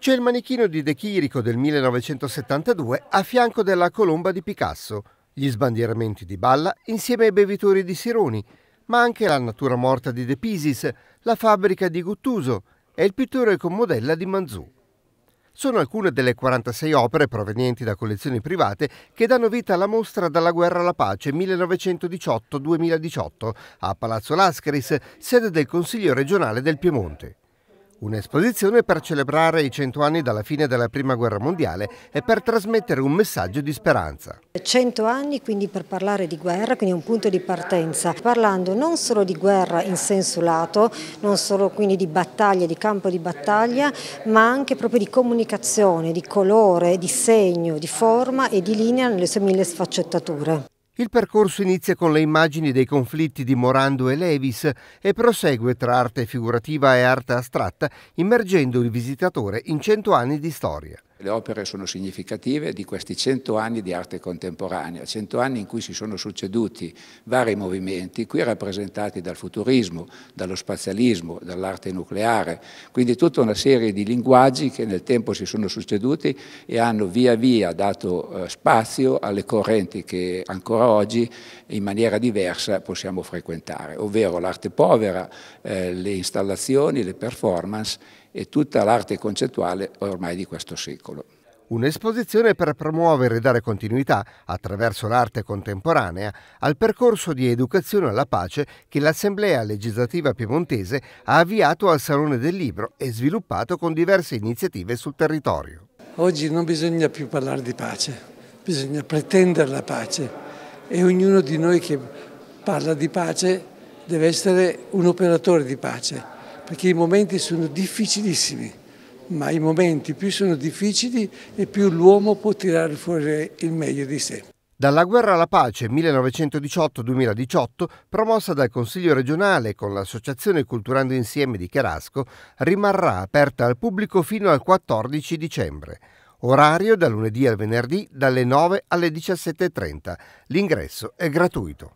C'è il manichino di De Chirico del 1972 a fianco della colomba di Picasso, gli sbandieramenti di Balla insieme ai bevitori di Sironi, ma anche la natura morta di De Pisis, la fabbrica di Guttuso e il pittore con modella di Manzù. Sono alcune delle 46 opere provenienti da collezioni private che danno vita alla mostra Dalla guerra alla pace 1918-2018 a Palazzo Lascaris, sede del Consiglio regionale del Piemonte. Un'esposizione per celebrare i cento anni dalla fine della Prima Guerra Mondiale e per trasmettere un messaggio di speranza. Cento anni quindi per parlare di guerra, quindi un punto di partenza, parlando non solo di guerra in senso lato, non solo quindi di battaglia, di campo di battaglia, ma anche proprio di comunicazione, di colore, di segno, di forma e di linea nelle sue mille sfaccettature. Il percorso inizia con le immagini dei conflitti di Morando e Levis e prosegue tra arte figurativa e arte astratta, immergendo il visitatore in cento anni di storia. Le opere sono significative di questi 100 anni di arte contemporanea, 100 anni in cui si sono succeduti vari movimenti, qui rappresentati dal futurismo, dallo spazialismo, dall'arte nucleare, quindi tutta una serie di linguaggi che nel tempo si sono succeduti e hanno via via dato eh, spazio alle correnti che ancora oggi in maniera diversa possiamo frequentare, ovvero l'arte povera, eh, le installazioni, le performance e tutta l'arte concettuale ormai di questo secolo. Un'esposizione per promuovere e dare continuità, attraverso l'arte contemporanea, al percorso di educazione alla pace che l'Assemblea legislativa piemontese ha avviato al Salone del Libro e sviluppato con diverse iniziative sul territorio. Oggi non bisogna più parlare di pace, bisogna pretendere la pace e ognuno di noi che parla di pace deve essere un operatore di pace perché i momenti sono difficilissimi, ma i momenti più sono difficili e più l'uomo può tirare fuori il meglio di sé. Dalla guerra alla pace 1918-2018, promossa dal Consiglio regionale con l'Associazione Culturando Insieme di Cherasco, rimarrà aperta al pubblico fino al 14 dicembre. Orario da lunedì al venerdì dalle 9 alle 17.30. L'ingresso è gratuito.